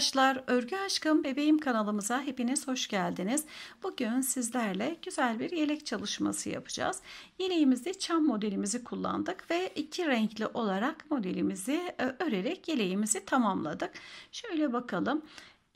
arkadaşlar, Örgü Aşkım Bebeğim kanalımıza hepiniz hoş geldiniz. Bugün sizlerle güzel bir yelek çalışması yapacağız. Yeleğimizde çam modelimizi kullandık ve iki renkli olarak modelimizi e, örerek yeleğimizi tamamladık. Şöyle bakalım.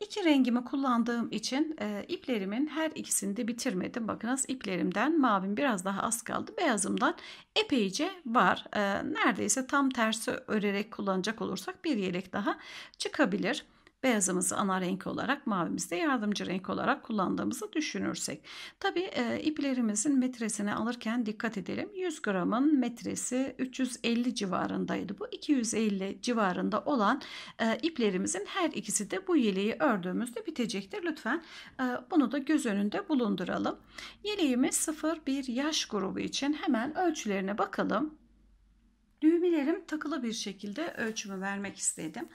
İki rengimi kullandığım için e, iplerimin her ikisini de bitirmedim. Bakınız iplerimden mavim biraz daha az kaldı. Beyazımdan epeyce var. E, neredeyse tam tersi örerek kullanacak olursak bir yelek daha çıkabilir beyazımızı ana renk olarak mavimizde yardımcı renk olarak kullandığımızı düşünürsek. Tabi e, iplerimizin metresini alırken dikkat edelim. 100 gramın metresi 350 civarındaydı. Bu 250 civarında olan e, iplerimizin her ikisi de bu yeleği ördüğümüzde bitecektir. Lütfen e, bunu da göz önünde bulunduralım. Yeleğimiz 0-1 yaş grubu için hemen ölçülerine bakalım. Düğmelerim takılı bir şekilde ölçümü vermek istedim.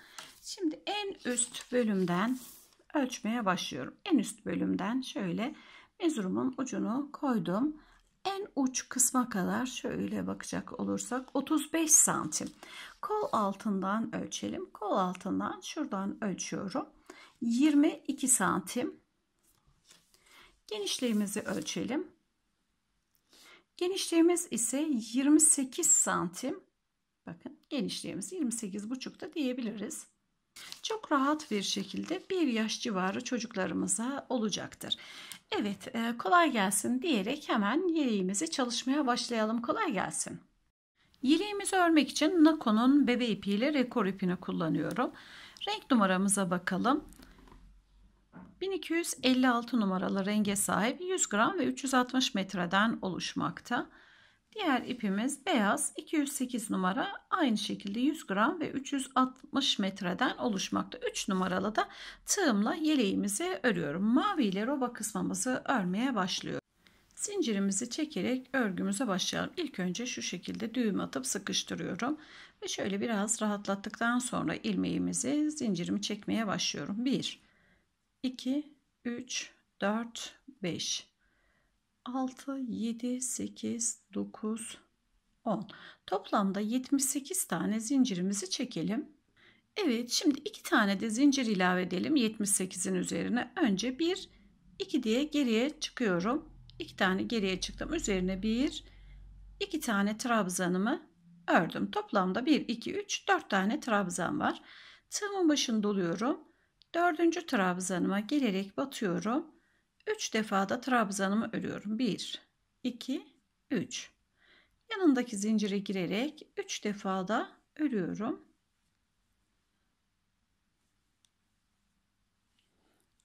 Şimdi en üst bölümden ölçmeye başlıyorum. En üst bölümden şöyle mezurumun ucunu koydum. En uç kısma kadar şöyle bakacak olursak 35 santim. Kol altından ölçelim. Kol altından şuradan ölçüyorum. 22 santim. Genişliğimizi ölçelim. Genişliğimiz ise 28 santim. Bakın genişliğimiz 28 da diyebiliriz çok rahat bir şekilde bir yaş civarı çocuklarımıza olacaktır. Evet e, kolay gelsin diyerek hemen yeleğimizi çalışmaya başlayalım. Kolay gelsin. Yeleğimizi örmek için Nako'nun bebe ipiyle rekor ipini kullanıyorum. Renk numaramıza bakalım. 1256 numaralı renge sahip 100 gram ve 360 metreden oluşmakta. Diğer ipimiz beyaz 208 numara aynı şekilde 100 gram ve 360 metreden oluşmakta. 3 numaralı da tığımla yeleğimizi örüyorum. Mavi ile roba kısmımızı örmeye başlıyorum. Zincirimizi çekerek örgümüze başlayalım. İlk önce şu şekilde düğüm atıp sıkıştırıyorum. Ve şöyle biraz rahatlattıktan sonra ilmeğimizi zincirimi çekmeye başlıyorum. 1, 2, 3, 4, 5. 6, 7, 8, 9, 10. Toplamda 78 tane zincirimizi çekelim. Evet şimdi 2 tane de zincir ilave edelim 78'in üzerine. Önce 1, 2 diye geriye çıkıyorum. 2 tane geriye çıktım. Üzerine 1, 2 tane trabzanımı ördüm. Toplamda 1, 2, 3, 4 tane trabzan var. Tığımın başını doluyorum. Dördüncü trabzanıma gelerek batıyorum. 3 defa da trabzanımı örüyorum. 1, 2, 3. Yanındaki zincire girerek 3 defa da örüyorum.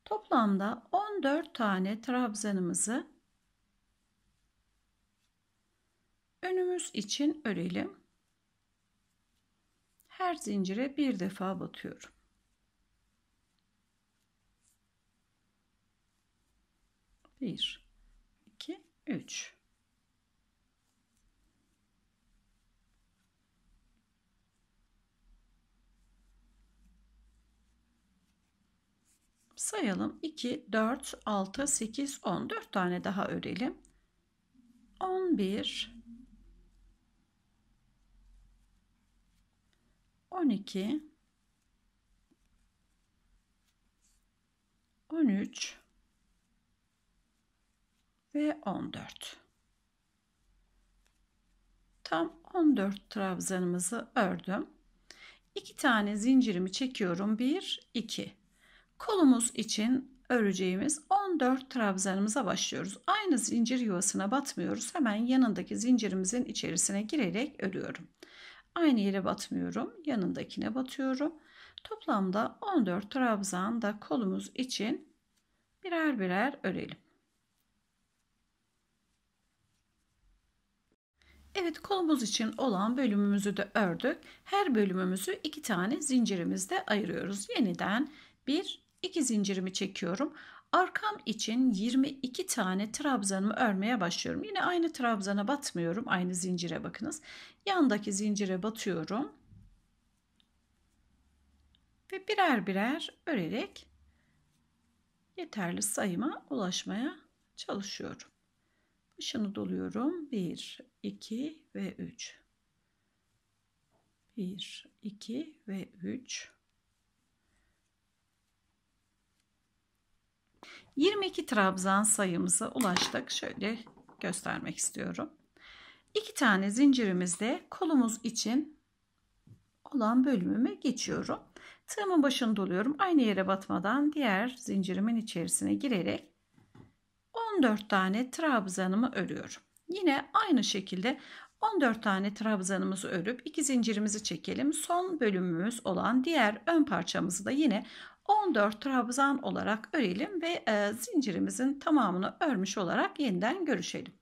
Toplamda 14 tane trabzanımızı önümüz için örelim. Her zincire bir defa batıyorum. 1 2 3 Sayalım 2 4 6 8 10 4 tane daha örelim. 11 12 13 ve 14. Tam 14 trabzanımızı ördüm. 2 tane zincirimi çekiyorum. 1, 2. Kolumuz için öreceğimiz 14 trabzanımıza başlıyoruz. Aynı zincir yuvasına batmıyoruz. Hemen yanındaki zincirimizin içerisine girerek örüyorum. Aynı yere batmıyorum. Yanındakine batıyorum. Toplamda 14 trabzan da kolumuz için birer birer örelim. Evet kolumuz için olan bölümümüzü de ördük. Her bölümümüzü iki tane zincirimizde ayırıyoruz. Yeniden bir iki zincirimi çekiyorum. Arkam için 22 tane trabzanımı örmeye başlıyorum. Yine aynı trabzana batmıyorum. Aynı zincire bakınız. Yandaki zincire batıyorum. Ve birer birer örerek yeterli sayıma ulaşmaya çalışıyorum. Başını doluyorum. 1, 2 ve 3. 1, 2 ve 3. 22 trabzan sayımıza ulaştık. Şöyle göstermek istiyorum. 2 tane zincirimizde kolumuz için olan bölümüme geçiyorum. Tığımın başını doluyorum. Aynı yere batmadan diğer zincirimin içerisine girerek 14 tane trabzanımı örüyorum. Yine aynı şekilde 14 tane trabzanımızı örüp 2 zincirimizi çekelim. Son bölümümüz olan diğer ön parçamızı da yine 14 trabzan olarak örelim ve e, zincirimizin tamamını örmüş olarak yeniden görüşelim.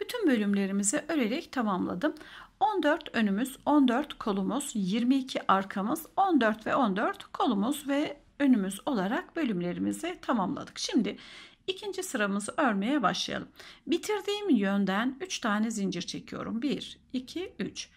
Bütün bölümlerimizi örerek tamamladım. 14 önümüz, 14 kolumuz, 22 arkamız, 14 ve 14 kolumuz ve önümüz olarak bölümlerimizi tamamladık. Şimdi İkinci sıramızı örmeye başlayalım. Bitirdiğim yönden 3 tane zincir çekiyorum. 1, 2, 3.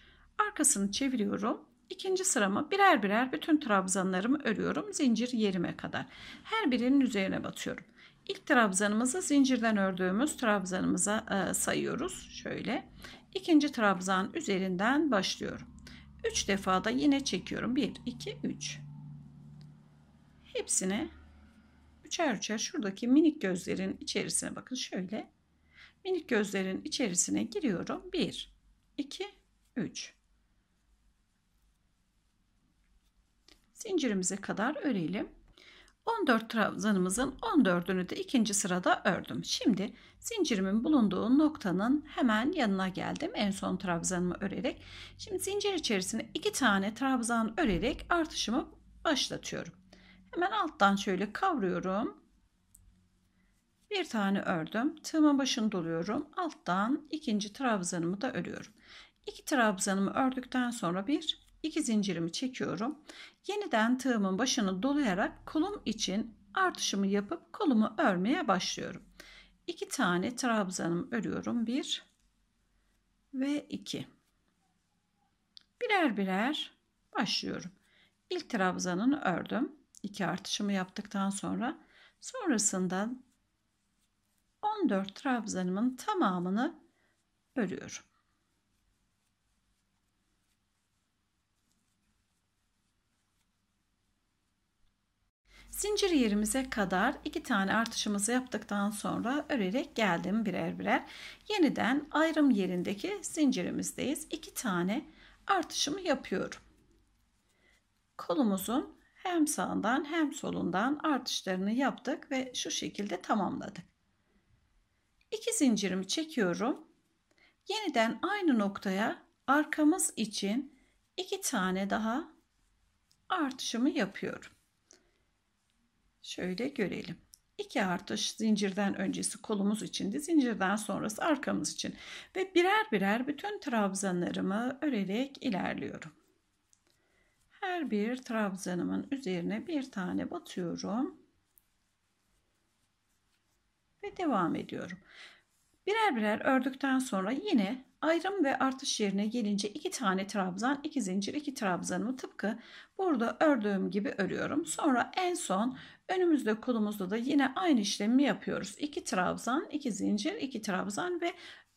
Arkasını çeviriyorum. İkinci sıramı birer birer bütün trabzanlarımı örüyorum. Zincir yerime kadar. Her birinin üzerine batıyorum. İlk trabzanımızı zincirden ördüğümüz trabzanımıza e, sayıyoruz. Şöyle. İkinci trabzan üzerinden başlıyorum. 3 defa da yine çekiyorum. 1, 2, 3. Hepsine uçar uçar şuradaki minik gözlerin içerisine bakın şöyle. Minik gözlerin içerisine giriyorum. 1, 2, 3. Zincirimize kadar örelim. 14 trabzanımızın 14'ünü de ikinci sırada ördüm. Şimdi zincirimin bulunduğu noktanın hemen yanına geldim. En son trabzanımı örerek. Şimdi zincir içerisine iki tane trabzan örerek artışımı başlatıyorum. Hemen alttan şöyle kavruyorum. Bir tane ördüm. Tığımın başını doluyorum. Alttan ikinci trabzanımı da örüyorum. İki trabzanımı ördükten sonra bir iki zincirimi çekiyorum. Yeniden tığımın başını dolayarak kolum için artışımı yapıp kolumu örmeye başlıyorum. İki tane trabzanımı örüyorum. Bir ve iki. Birer birer başlıyorum. İlk trabzanını ördüm iki artışımı yaptıktan sonra sonrasında 14 trabzanımın tamamını örüyorum. Zincir yerimize kadar iki tane artışımızı yaptıktan sonra örerek geldim birer birer. Yeniden ayrım yerindeki zincirimizdeyiz. İki tane artışımı yapıyorum. Kolumuzun hem sağından hem solundan artışlarını yaptık ve şu şekilde tamamladık. İki zincirimi çekiyorum. Yeniden aynı noktaya arkamız için iki tane daha artışımı yapıyorum. Şöyle görelim. İki artış zincirden öncesi kolumuz içindi, zincirden sonrası arkamız için ve birer birer bütün trabzanlarımı örerek ilerliyorum. Her bir trabzanımın üzerine bir tane batıyorum. Ve devam ediyorum. Birer birer ördükten sonra yine ayrım ve artış yerine gelince iki tane trabzan, iki zincir, iki trabzanımı tıpkı burada ördüğüm gibi örüyorum. Sonra en son önümüzde kolumuzda da yine aynı işlemi yapıyoruz. İki trabzan, iki zincir, iki trabzan ve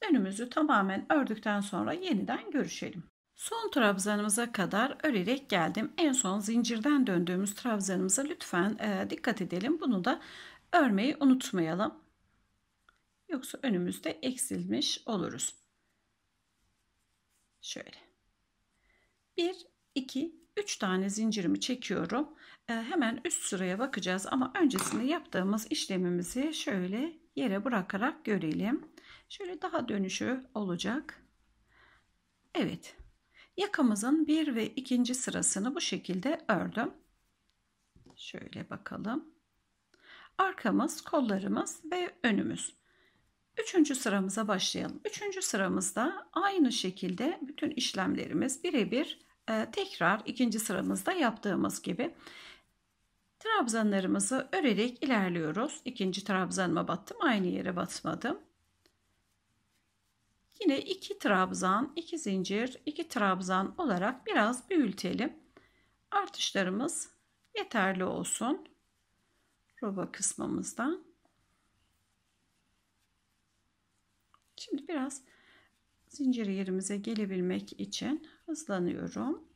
önümüzü tamamen ördükten sonra yeniden görüşelim. Son trabzanımıza kadar örerek geldim. En son zincirden döndüğümüz trabzanımıza lütfen e, dikkat edelim. Bunu da örmeyi unutmayalım. Yoksa önümüzde eksilmiş oluruz. Şöyle. 1 2 3 tane zincirimi çekiyorum. E, hemen üst sıraya bakacağız ama öncesinde yaptığımız işlemimizi şöyle yere bırakarak görelim. Şöyle daha dönüşü olacak. Evet. Yakamızın bir ve ikinci sırasını bu şekilde ördüm. Şöyle bakalım. Arkamız, kollarımız ve önümüz. Üçüncü sıramıza başlayalım. Üçüncü sıramızda aynı şekilde bütün işlemlerimiz birebir e, tekrar ikinci sıramızda yaptığımız gibi trabzanlarımızı örerek ilerliyoruz. İkinci trabzanıma battım, aynı yere batmadım. Yine iki trabzan, iki zincir, iki trabzan olarak biraz büyütelim. Artışlarımız yeterli olsun. Roba kısmımızdan. Şimdi biraz zincir yerimize gelebilmek için hızlanıyorum.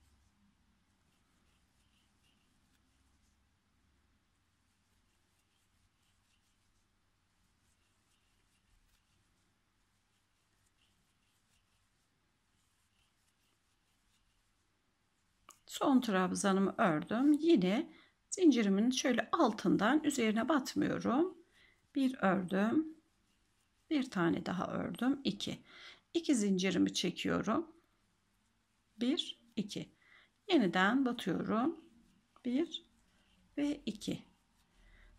son trabzanımı ördüm. Yine zincirimin şöyle altından üzerine batmıyorum. Bir ördüm. Bir tane daha ördüm. 2. 2 zincirimi çekiyorum. 1 2. Yeniden batıyorum. 1 ve 2.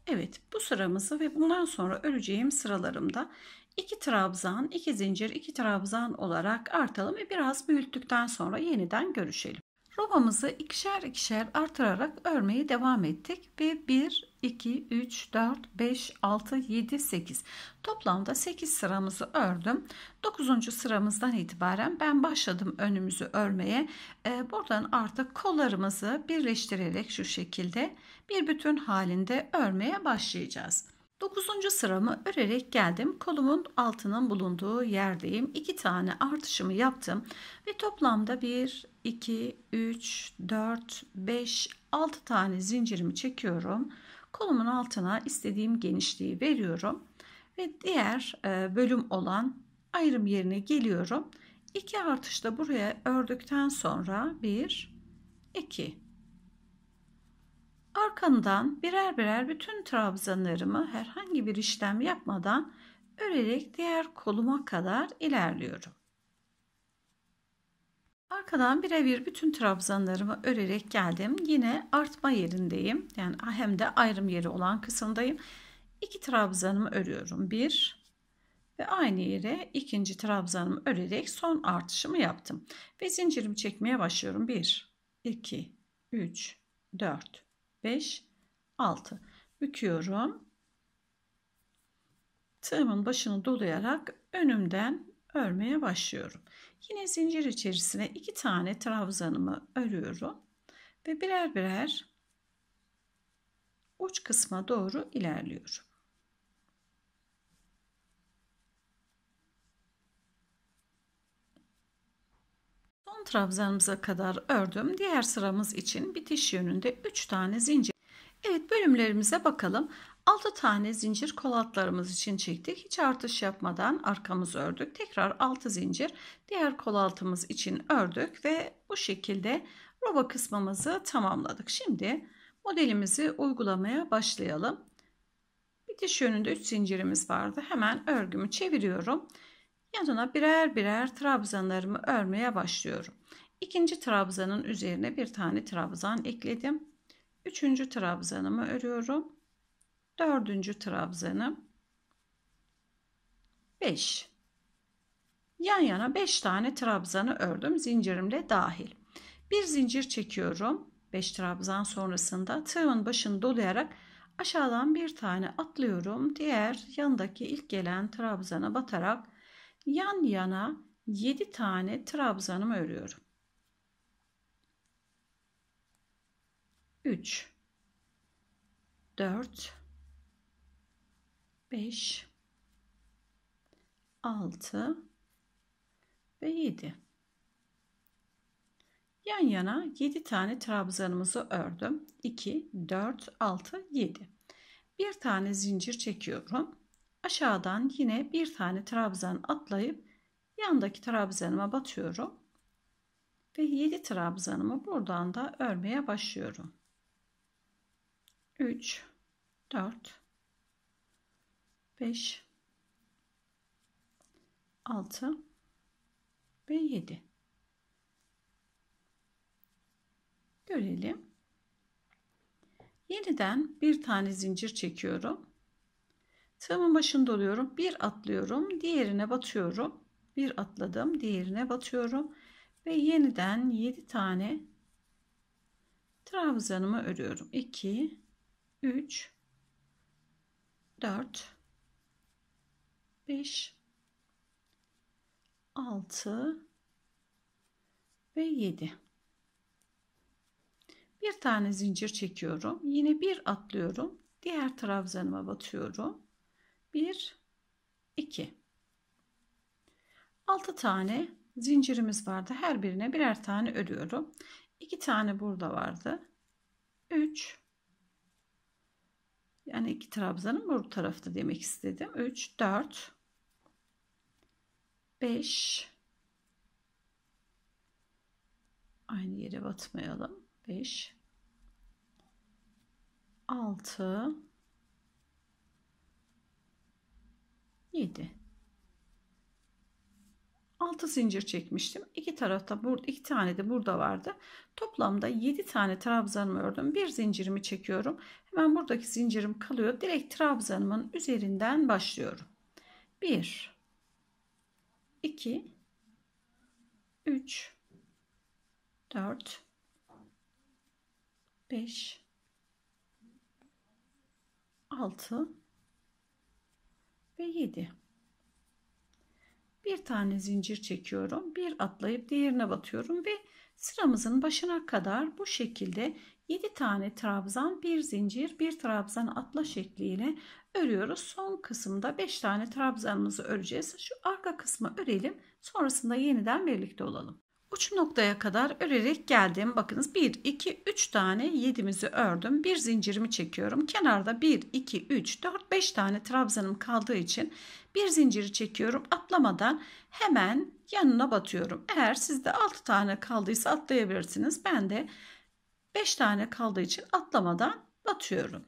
Evet bu sıramızı ve bundan sonra öreceğim sıralarımda 2 trabzan, 2 zincir, 2 trabzan olarak artalım ve biraz büyüttükten sonra yeniden görüşelim. Robamızı ikişer ikişer artırarak örmeye devam ettik ve 1, 2, 3, 4, 5, 6, 7, 8 toplamda 8 sıramızı ördüm. 9. sıramızdan itibaren ben başladım önümüzü örmeye. Ee, buradan artık kollarımızı birleştirerek şu şekilde bir bütün halinde örmeye başlayacağız. 9. sıramı örerek geldim. Kolumun altının bulunduğu yerdeyim. 2 tane artışımı yaptım ve toplamda 1, 2, 3, 4, 5, 6 tane zincirimi çekiyorum. Kolumun altına istediğim genişliği veriyorum. Ve diğer e, bölüm olan ayrım yerine geliyorum. 2 artışta buraya ördükten sonra 1, 2. Arkandan birer birer bütün trabzanlarımı herhangi bir işlem yapmadan örerek diğer koluma kadar ilerliyorum. Arkadan birebir bütün trabzanlarımı örerek geldim. Yine artma yerindeyim. Yani hem de ayrım yeri olan kısımdayım. İki trabzanımı örüyorum. Bir ve aynı yere ikinci trabzanımı örerek son artışımı yaptım. Ve zincirimi çekmeye başlıyorum. Bir, iki, üç, dört, beş, altı. Büküyorum. Tığımın başını dolayarak önümden örmeye başlıyorum. Yine zincir içerisine iki tane trabzanımı örüyorum ve birer birer uç kısma doğru ilerliyorum. Son trabzanımıza kadar ördüm. Diğer sıramız için bitiş yönünde 3 tane zincir. Evet bölümlerimize bakalım. 6 tane zincir kol altlarımız için çektik. Hiç artış yapmadan arkamızı ördük. Tekrar 6 zincir diğer kol altımız için ördük ve bu şekilde roba kısmımızı tamamladık. Şimdi modelimizi uygulamaya başlayalım. Bitiş yönünde 3 zincirimiz vardı. Hemen örgümü çeviriyorum. Yanına birer birer trabzanlarımı örmeye başlıyorum. İkinci trabzanın üzerine bir tane trabzan ekledim. Üçüncü trabzanımı örüyorum dördüncü trabzanım 5 yan yana 5 tane trabzanı ördüm zincirimle dahil bir zincir çekiyorum 5 trabzan sonrasında tığın başını dolayarak aşağıdan bir tane atlıyorum diğer yanındaki ilk gelen trabzana batarak yan yana 7 tane trabzanımı örüyorum 3 4 5 6 ve 7 yan yana 7 tane trabzanımızı ördüm 2 4 6 7 bir tane zincir çekiyorum aşağıdan yine bir tane trabzan atlayıp yandaki trabzanıma batıyorum ve 7 trabzanımı buradan da örmeye başlıyorum 3 4 5 6 ve 7 görelim yeniden bir tane zincir çekiyorum tığımın başında oluyorum. bir atlıyorum diğerine batıyorum bir atladım diğerine batıyorum ve yeniden 7 tane trabzanımı örüyorum 2 3 4 5 6 ve 7 bir tane zincir çekiyorum yine bir atlıyorum diğer trabzanıma batıyorum 1 2 6 tane zincirimiz vardı her birine birer tane örüyorum 2 tane burada vardı 3 yani iki trabzanın bu tarafta demek istedim. 3, 4, 5. Aynı yere batmayalım. 5, 6, 7. 6 zincir çekmiştim. İki tarafta burada iki tane de burada vardı. Toplamda 7 tane trabzanımı ördüm. Bir zincirimi çekiyorum. Hemen buradaki zincirim kalıyor. Direkt trabzanımın üzerinden başlıyorum. 1 2 3 4 5 6 ve 7 bir tane zincir çekiyorum bir atlayıp diğerine batıyorum ve sıramızın başına kadar bu şekilde 7 tane trabzan bir zincir bir trabzan atla şekliyle örüyoruz son kısımda 5 tane trabzanımızı öreceğiz şu arka kısmı örelim sonrasında yeniden birlikte olalım Uç noktaya kadar örerek geldim. Bakınız 1, 2, 3 tane 7'mizi ördüm. Bir zincirimi çekiyorum. Kenarda 1, 2, 3, 4, 5 tane trabzanım kaldığı için bir zinciri çekiyorum. Atlamadan hemen yanına batıyorum. Eğer sizde 6 tane kaldıysa atlayabilirsiniz. Ben de 5 tane kaldığı için atlamadan batıyorum.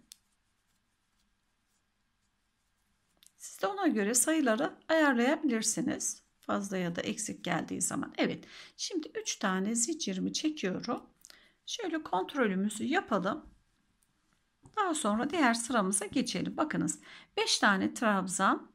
Siz de ona göre sayıları ayarlayabilirsiniz. Fazla ya da eksik geldiği zaman. Evet şimdi 3 tane zincirimi çekiyorum. Şöyle kontrolümüzü yapalım. Daha sonra diğer sıramıza geçelim. Bakınız 5 tane trabzan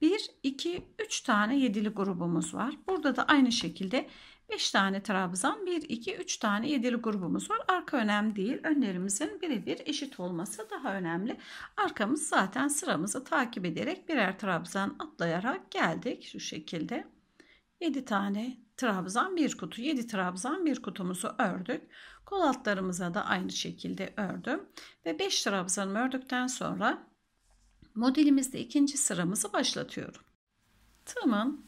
1, 2, 3 tane yedili grubumuz var. Burada da aynı şekilde 5 tane trabzan 1 2 3 tane yedili grubumuz var. Arka önemli değil. Önlerimizin birebir eşit olması daha önemli. Arkamız zaten sıramızı takip ederek birer trabzan atlayarak geldik şu şekilde. 7 tane trabzan bir kutu 7 trabzan bir kutumuzu ördük kol altlarımıza da aynı şekilde ördüm ve 5 trabzanımı ördükten sonra modelimizde ikinci sıramızı başlatıyorum tığımın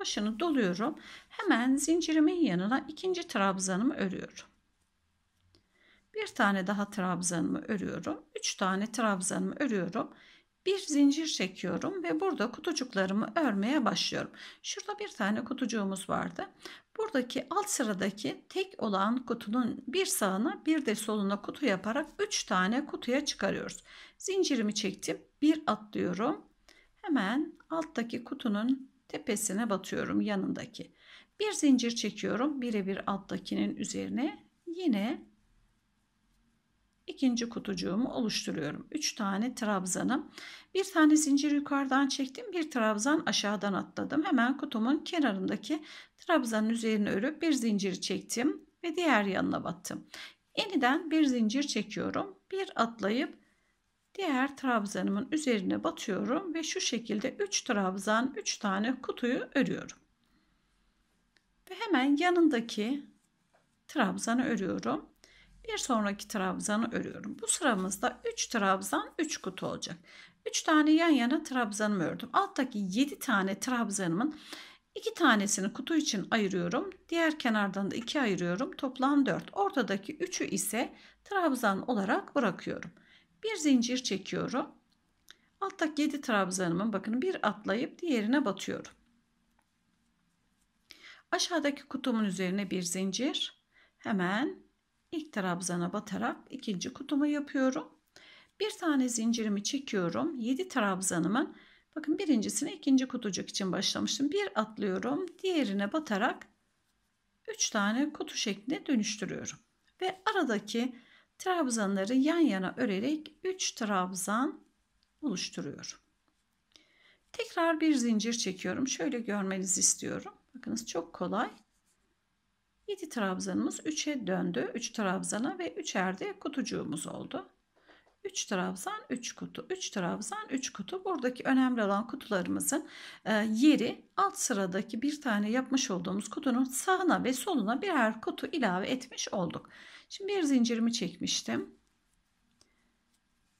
başını doluyorum Hemen zincirimin yanına ikinci trabzanımı örüyorum. Bir tane daha trabzanımı örüyorum. Üç tane trabzanımı örüyorum. Bir zincir çekiyorum ve burada kutucuklarımı örmeye başlıyorum. Şurada bir tane kutucuğumuz vardı. Buradaki alt sıradaki tek olan kutunun bir sağına bir de soluna kutu yaparak üç tane kutuya çıkarıyoruz. Zincirimi çektim. Bir atlıyorum. Hemen alttaki kutunun tepesine batıyorum yanındaki. Bir zincir çekiyorum birebir alttakinin üzerine. Yine ikinci kutucuğumu oluşturuyorum. 3 tane trabzanım. Bir tane zincir yukarıdan çektim. Bir trabzan aşağıdan atladım. Hemen kutumun kenarındaki trabzanın üzerine örüp bir zincir çektim ve diğer yanına battım. Yeniden bir zincir çekiyorum. Bir atlayıp diğer trabzanımın üzerine batıyorum ve şu şekilde 3 trabzan 3 tane kutuyu örüyorum ve hemen yanındaki trabzanı örüyorum. Bir sonraki trabzanı örüyorum. Bu sıramızda 3 trabzan 3 kutu olacak. 3 tane yan yana trabzanımı ördüm. Alttaki 7 tane trabzanımın 2 tanesini kutu için ayırıyorum. Diğer kenardan da 2 ayırıyorum. Toplam 4. Ortadaki 3'ü ise trabzan olarak bırakıyorum. Bir zincir çekiyorum. Alttaki 7 trabzanımın bakın bir atlayıp diğerine batıyorum. Aşağıdaki kutumun üzerine bir zincir. Hemen ilk trabzana batarak ikinci kutumu yapıyorum. Bir tane zincirimi çekiyorum. 7 trabzanımın bakın birincisini ikinci kutucuk için başlamıştım. Bir atlıyorum. Diğerine batarak 3 tane kutu şeklinde dönüştürüyorum. Ve aradaki trabzanları yan yana örerek 3 trabzan oluşturuyorum. Tekrar bir zincir çekiyorum. Şöyle görmenizi istiyorum. Bakınız çok kolay. 7 trabzanımız 3'e döndü. 3 trabzana ve 3'er de kutucuğumuz oldu. 3 trabzan 3 kutu 3 trabzan 3 kutu buradaki önemli olan kutularımızın e, yeri alt sıradaki bir tane yapmış olduğumuz kutunun sağına ve soluna birer kutu ilave etmiş olduk şimdi bir zincirimi çekmiştim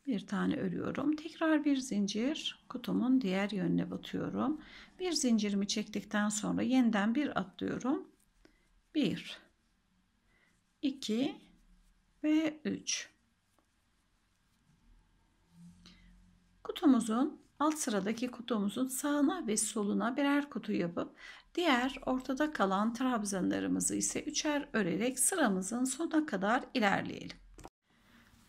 bir tane örüyorum tekrar bir zincir kutumun diğer yönüne batıyorum bir zincirimi çektikten sonra yeniden bir atlıyorum. 1 2 ve 3 Kutumuzun alt sıradaki kutumuzun sağına ve soluna birer kutu yapıp diğer ortada kalan trabzanlarımızı ise üçer örerek sıramızın sona kadar ilerleyelim.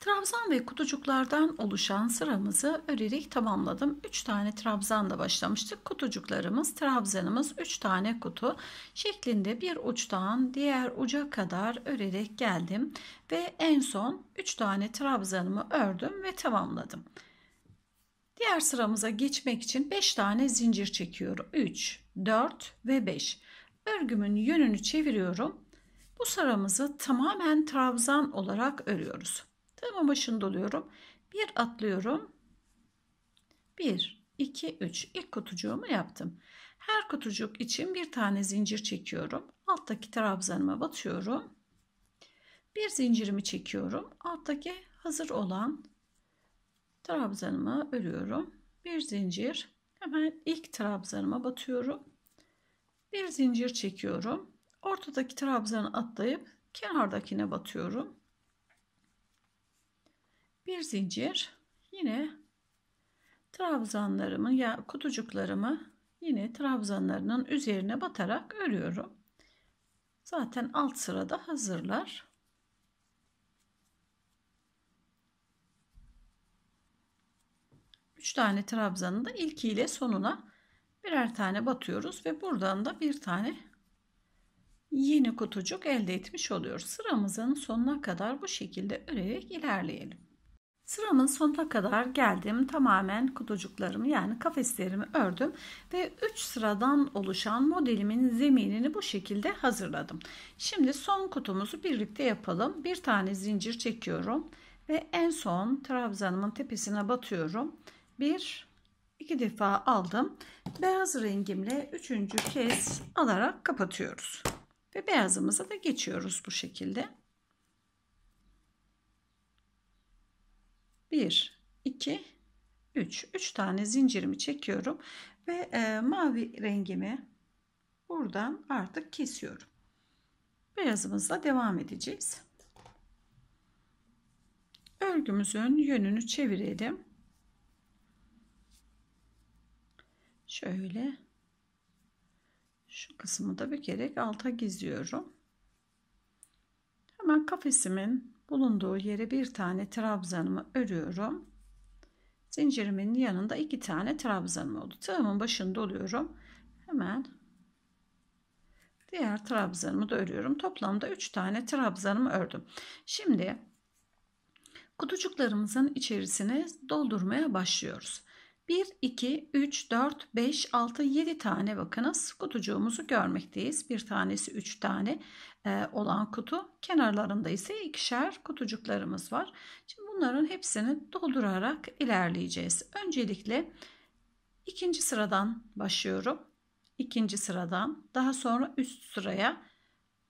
Trabzan ve kutucuklardan oluşan sıramızı örerek tamamladım. 3 tane trabzanla başlamıştık. Kutucuklarımız, trabzanımız 3 tane kutu şeklinde bir uçtan diğer uca kadar örerek geldim. Ve en son 3 tane trabzanımı ördüm ve tamamladım. Diğer sıramıza geçmek için 5 tane zincir çekiyorum. 3, 4 ve 5. Örgümün yönünü çeviriyorum. Bu sıramızı tamamen trabzan olarak örüyoruz. Tığımın başını doluyorum. Bir atlıyorum. 1, 2, 3. İlk kutucuğumu yaptım. Her kutucuk için bir tane zincir çekiyorum. Alttaki trabzanıma batıyorum. Bir zincirimi çekiyorum. Alttaki hazır olan trabzanıma örüyorum. Bir zincir. Hemen ilk trabzanıma batıyorum. Bir zincir çekiyorum. Ortadaki trabzanı atlayıp kenardakine batıyorum bir zincir yine trabzanlarımı ya kutucuklarımı yine trabzanlarının üzerine batarak örüyorum. Zaten alt sırada hazırlar. Üç tane trabzanın da ilkiyle sonuna birer tane batıyoruz ve buradan da bir tane yeni kutucuk elde etmiş oluyoruz. Sıramızın sonuna kadar bu şekilde örerek ilerleyelim. Sıramın sonuna kadar geldim. Tamamen kutucuklarımı yani kafeslerimi ördüm ve 3 sıradan oluşan modelimin zeminini bu şekilde hazırladım. Şimdi son kutumuzu birlikte yapalım. Bir tane zincir çekiyorum ve en son trabzanımın tepesine batıyorum. 1 2 defa aldım. Beyaz rengimle 3. kez alarak kapatıyoruz. Ve beyazımıza da geçiyoruz bu şekilde. 1, 2, 3. 3 tane zincirimi çekiyorum ve e, mavi rengimi buradan artık kesiyorum. Beyazımızla devam edeceğiz. Örgümüzün yönünü çevirelim. Şöyle şu kısmı da bir kere alta gizliyorum. Hemen kafesimin bulunduğu yere bir tane trabzanımı örüyorum. Zincirimin yanında iki tane trabzanım oldu. Tığımın başında oluyorum. Hemen diğer trabzanımı da örüyorum. Toplamda 3 tane trabzanımı ördüm. Şimdi kutucuklarımızın içerisine doldurmaya başlıyoruz. 1, 2, 3, 4, 5, 6, 7 tane bakınız kutucuğumuzu görmekteyiz. Bir tanesi 3 tane, e, olan kutu. Kenarlarında ise ikişer kutucuklarımız var. Şimdi bunların hepsini doldurarak ilerleyeceğiz. Öncelikle ikinci sıradan başlıyorum. İkinci sıradan daha sonra üst sıraya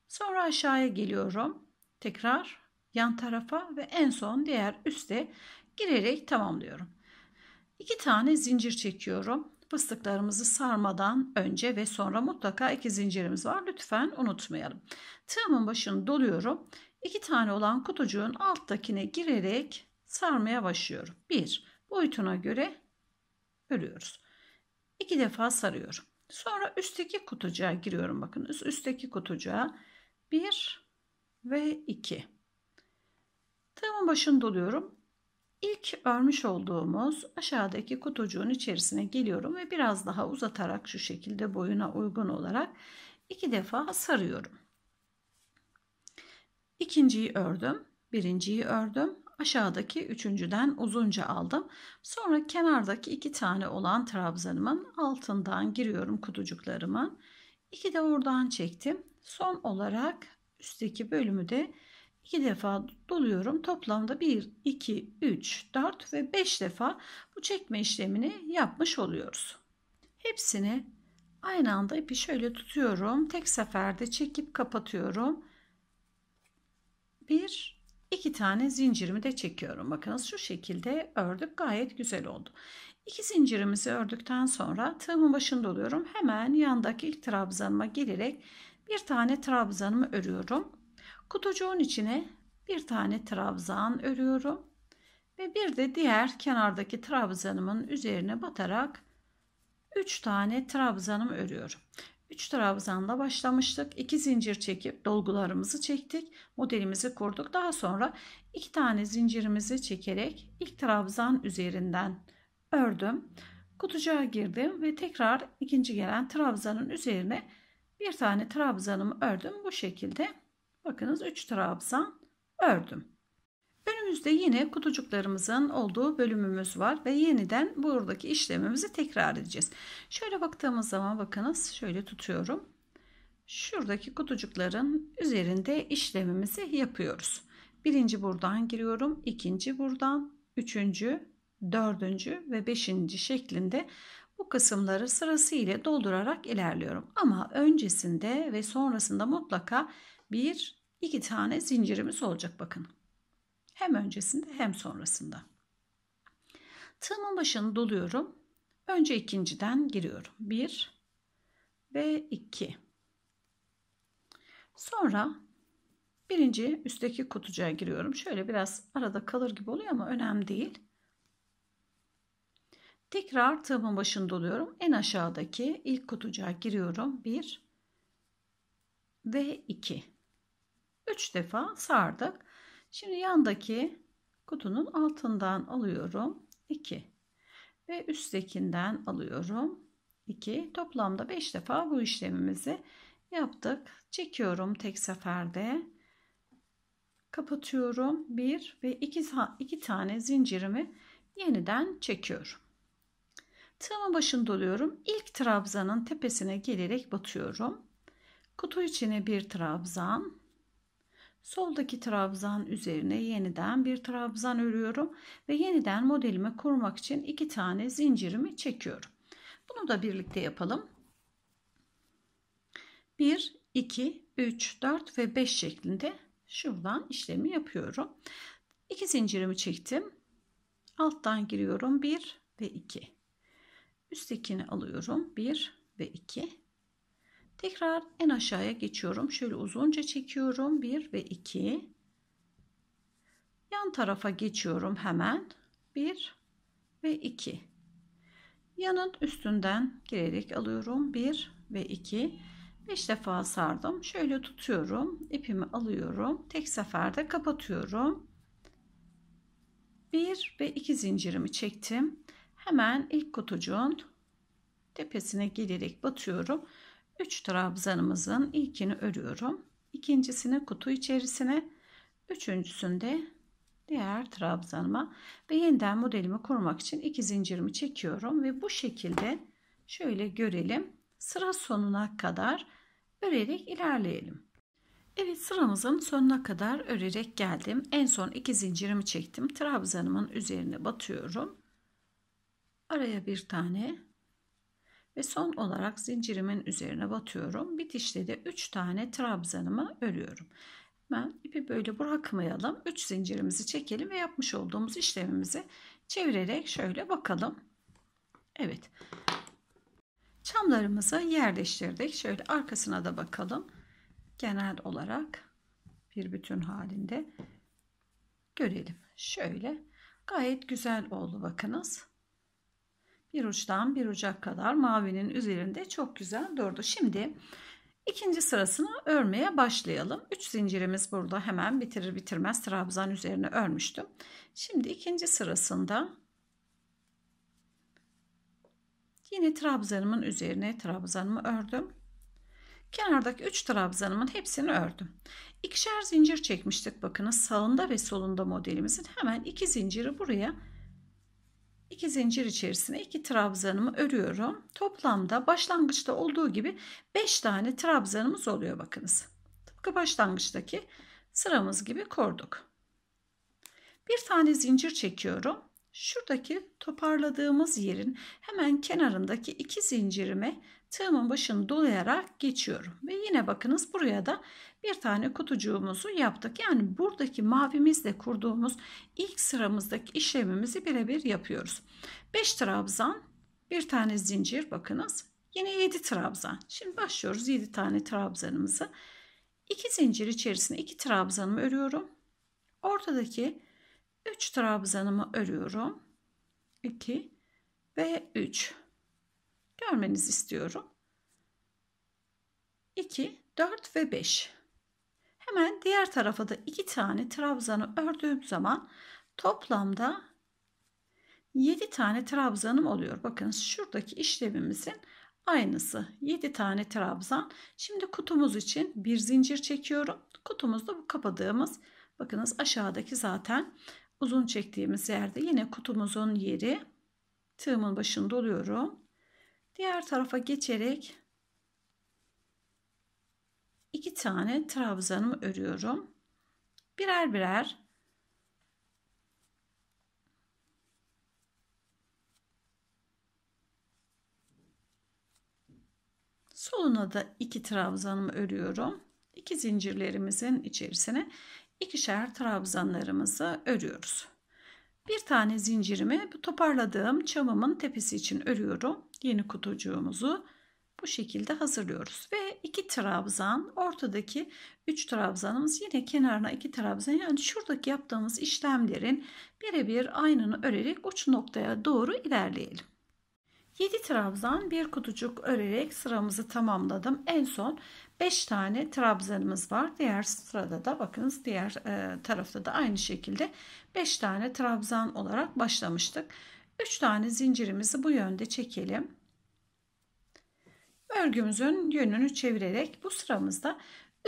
sonra aşağıya geliyorum. Tekrar yan tarafa ve en son diğer üste girerek tamamlıyorum. İki tane zincir çekiyorum fıstıklarımızı sarmadan önce ve sonra mutlaka iki zincirimiz var. Lütfen unutmayalım. Tığımın başını doluyorum. İki tane olan kutucuğun alttakine girerek sarmaya başlıyorum. Bir boyutuna göre örüyoruz. İki defa sarıyorum. Sonra üstteki kutucuğa giriyorum. Bakın üst, üstteki kutucuğa bir ve iki. Tığımın başını doluyorum. İlk örmüş olduğumuz aşağıdaki kutucuğun içerisine geliyorum ve biraz daha uzatarak şu şekilde boyuna uygun olarak iki defa sarıyorum. İkinciyi ördüm, birinciyi ördüm, aşağıdaki üçüncüden uzunca aldım. Sonra kenardaki iki tane olan trabzanımın altından giriyorum kutucuklarımı. İki de oradan çektim. Son olarak üstteki bölümü de 2 defa doluyorum. Toplamda 1, 2, 3, 4 ve 5 defa bu çekme işlemini yapmış oluyoruz. Hepsini aynı anda ipi şöyle tutuyorum. Tek seferde çekip kapatıyorum. 1, 2 tane zincirimi de çekiyorum. Bakınız şu şekilde ördük. Gayet güzel oldu. İki zincirimizi ördükten sonra tığımın başında oluyorum. Hemen yandaki ilk trabzanıma gelerek bir tane trabzanımı örüyorum. Kutucuğun içine bir tane trabzan örüyorum. Ve bir de diğer kenardaki trabzanımın üzerine batarak 3 tane trabzanım örüyorum. 3 trabzanla başlamıştık. 2 zincir çekip dolgularımızı çektik. Modelimizi kurduk. Daha sonra 2 tane zincirimizi çekerek ilk trabzan üzerinden ördüm. Kutucuğa girdim ve tekrar ikinci gelen trabzanın üzerine bir tane trabzanımı ördüm. Bu şekilde Bakınız 3 trabzan ördüm. Önümüzde yine kutucuklarımızın olduğu bölümümüz var ve yeniden buradaki işlemimizi tekrar edeceğiz. Şöyle baktığımız zaman bakınız şöyle tutuyorum. Şuradaki kutucukların üzerinde işlemimizi yapıyoruz. Birinci buradan giriyorum, ikinci buradan, üçüncü, dördüncü ve beşinci şeklinde bu kısımları sırasıyla doldurarak ilerliyorum. Ama öncesinde ve sonrasında mutlaka bir, iki tane zincirimiz olacak bakın. Hem öncesinde hem sonrasında. Tığımın başını doluyorum. Önce ikinciden giriyorum. Bir ve iki. Sonra birinci üstteki kutucuğa giriyorum. Şöyle biraz arada kalır gibi oluyor ama önemli değil. Tekrar tığımın başını doluyorum. En aşağıdaki ilk kutucuğa giriyorum. 1 ve 2. 3 defa sardık. Şimdi yandaki kutunun altından alıyorum 2 ve üsttekinden alıyorum 2. Toplamda 5 defa bu işlemimizi yaptık. Çekiyorum tek seferde. Kapatıyorum 1 ve 2 tane zincirimi yeniden çekiyorum. Tığımın başını doluyorum. İlk trabzanın tepesine gelerek batıyorum. Kutu içine bir trabzan, Soldaki trabzan üzerine yeniden bir trabzan örüyorum ve yeniden modelimi kurmak için iki tane zincirimi çekiyorum. Bunu da birlikte yapalım. 1, 2, 3, 4 ve 5 şeklinde şuradan işlemi yapıyorum. 2 zincirimi çektim. Alttan giriyorum 1 ve 2. Üsttekini alıyorum 1 ve 2. Tekrar en aşağıya geçiyorum. Şöyle uzunca çekiyorum. 1 ve 2. Yan tarafa geçiyorum hemen. 1 ve 2. Yanın üstünden girerek alıyorum. 1 ve 2. 5 defa sardım. Şöyle tutuyorum. ipimi alıyorum. Tek seferde kapatıyorum. 1 ve 2 zincirimi çektim. Hemen ilk kutucuğun tepesine gelerek batıyorum. 3 trabzanımızın ilkini örüyorum. İkincisini kutu içerisine, üçüncüsünde diğer trabzanıma ve yeniden modelimi kurmak için iki zincirimi çekiyorum ve bu şekilde şöyle görelim. Sıra sonuna kadar örerek ilerleyelim. Evet sıramızın sonuna kadar örerek geldim. En son iki zincirimi çektim. Trabzanımın üzerine batıyorum. Araya bir tane ve son olarak zincirimin üzerine batıyorum. Bitişte de 3 tane trabzanımı örüyorum. Hemen ipi böyle bırakmayalım. 3 zincirimizi çekelim ve yapmış olduğumuz işlemimizi çevirerek şöyle bakalım. Evet. Çamlarımızı yerleştirdik. Şöyle arkasına da bakalım. Genel olarak bir bütün halinde görelim. Şöyle gayet güzel oldu bakınız. Bir uçtan bir Ocak kadar mavinin üzerinde çok güzel durdu. Şimdi ikinci sırasını örmeye başlayalım. 3 zincirimiz burada hemen bitirir bitirmez trabzan üzerine örmüştüm. Şimdi ikinci sırasında yine trabzanımın üzerine trabzanımı ördüm. Kenardaki 3 trabzanımın hepsini ördüm. İkişer zincir çekmiştik bakınız sağında ve solunda modelimizin hemen 2 zinciri buraya 2 zincir içerisine iki trabzanımı örüyorum. Toplamda başlangıçta olduğu gibi 5 tane trabzanımız oluyor bakınız. Tıpkı başlangıçtaki sıramız gibi korduk. Bir tane zincir çekiyorum. Şuradaki toparladığımız yerin hemen kenarındaki iki zincirime tığımın başını dolayarak geçiyorum. Ve yine bakınız buraya da bir tane kutucuğumuzu yaptık. Yani buradaki mavimizle kurduğumuz ilk sıramızdaki işlemimizi birebir yapıyoruz. 5 trabzan, bir tane zincir bakınız. Yine 7 trabzan. Şimdi başlıyoruz 7 tane trabzanımızı. 2 zincir içerisine 2 trabzanımı örüyorum. Ortadaki 3 trabzanımı örüyorum. 2 ve 3 görmenizi istiyorum. 2, 4 ve 5. Hemen diğer tarafa da 2 tane trabzanı ördüğüm zaman toplamda 7 tane trabzanım oluyor. Bakın şuradaki işlemimizin aynısı. 7 tane trabzan. Şimdi kutumuz için bir zincir çekiyorum. Kutumuzda bu kapadığımız bakınız aşağıdaki zaten uzun çektiğimiz yerde yine kutumuzun yeri tığımın başında oluyorum. Diğer tarafa geçerek iki tane trabzanımı örüyorum. Birer birer Soluna da iki trabzanımı örüyorum. İki zincirlerimizin içerisine ikişer trabzanlarımızı örüyoruz. Bir tane zincirimi bu toparladığım çamımın tepesi için örüyorum. Yeni kutucuğumuzu bu şekilde hazırlıyoruz. Ve iki trabzan ortadaki üç trabzanımız yine kenarına iki trabzan yani şuradaki yaptığımız işlemlerin birebir aynını örerek uç noktaya doğru ilerleyelim. 7 trabzan bir kutucuk örerek sıramızı tamamladım. En son 5 tane trabzanımız var. Diğer sırada da bakınız diğer e, tarafta da aynı şekilde 5 tane trabzan olarak başlamıştık. 3 tane zincirimizi bu yönde çekelim. Örgümüzün yönünü çevirerek bu sıramızda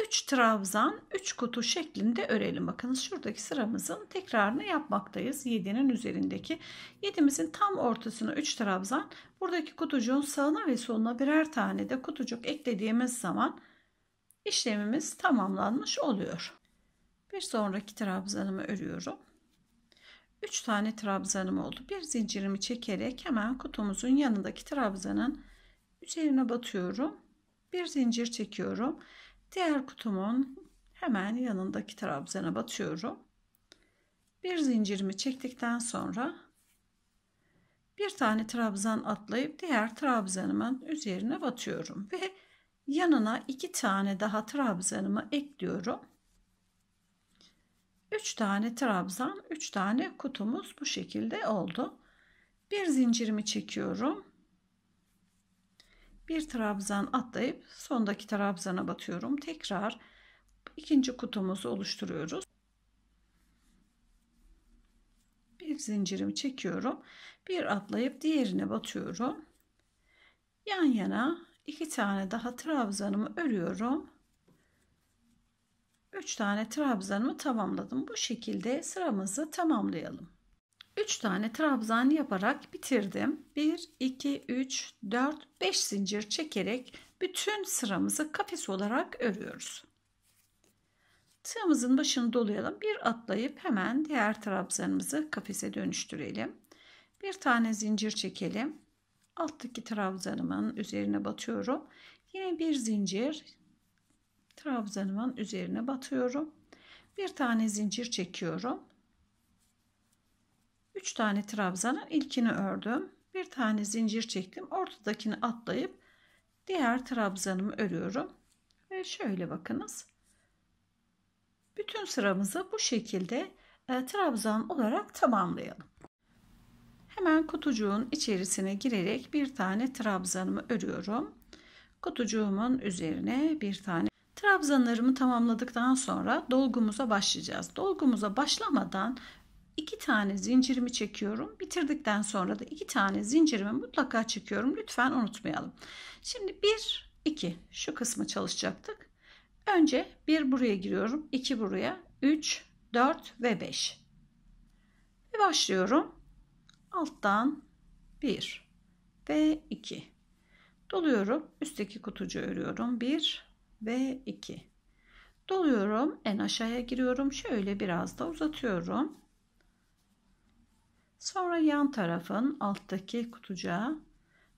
3 trabzan 3 kutu şeklinde örelim. Bakınız şuradaki sıramızın tekrarını yapmaktayız. 7'nin üzerindeki 7'mizin tam ortasına 3 trabzan buradaki kutucuğun sağına ve soluna birer tane de kutucuk eklediğimiz zaman işlemimiz tamamlanmış oluyor. Bir sonraki trabzanımı örüyorum. 3 tane trabzanım oldu. Bir zincirimi çekerek hemen kutumuzun yanındaki trabzanın üzerine batıyorum. Bir zincir çekiyorum. Diğer kutumun hemen yanındaki trabzana batıyorum. Bir zincirimi çektikten sonra bir tane trabzan atlayıp diğer trabzanımın üzerine batıyorum ve Yanına iki tane daha trabzanımı ekliyorum. Üç tane trabzan, üç tane kutumuz bu şekilde oldu. Bir zincirimi çekiyorum. Bir trabzan atlayıp sondaki trabzana batıyorum. Tekrar ikinci kutumuzu oluşturuyoruz. Bir zincirimi çekiyorum. Bir atlayıp diğerine batıyorum. Yan yana 2 tane daha trabzanımı örüyorum. Üç tane trabzanımı tamamladım. Bu şekilde sıramızı tamamlayalım. Üç tane trabzan yaparak bitirdim. Bir, iki, üç, dört, beş zincir çekerek bütün sıramızı kafes olarak örüyoruz. Tığımızın başını dolayalım. Bir atlayıp hemen diğer trabzanımızı kafese dönüştürelim. Bir tane zincir çekelim alttaki trabzanımın üzerine batıyorum. Yine bir zincir trabzanımın üzerine batıyorum. Bir tane zincir çekiyorum. 3 tane trabzanın ilkini ördüm. Bir tane zincir çektim. Ortadakini atlayıp diğer trabzanımı örüyorum. Ve şöyle bakınız. Bütün sıramızı bu şekilde e, trabzan olarak tamamlayalım. Hemen kutucuğun içerisine girerek bir tane trabzanımı örüyorum. Kutucuğumun üzerine bir tane trabzanlarımı tamamladıktan sonra dolgumuza başlayacağız. Dolgumuza başlamadan iki tane zincirimi çekiyorum. Bitirdikten sonra da iki tane zincirimi mutlaka çekiyorum. Lütfen unutmayalım. Şimdi bir, iki şu kısmı çalışacaktık. Önce bir buraya giriyorum. iki buraya. üç, dört ve beş. Ve başlıyorum alttan 1 ve 2 doluyorum üstteki kutucu örüyorum 1 ve 2 doluyorum en aşağıya giriyorum şöyle biraz da uzatıyorum sonra yan tarafın alttaki kutucuğa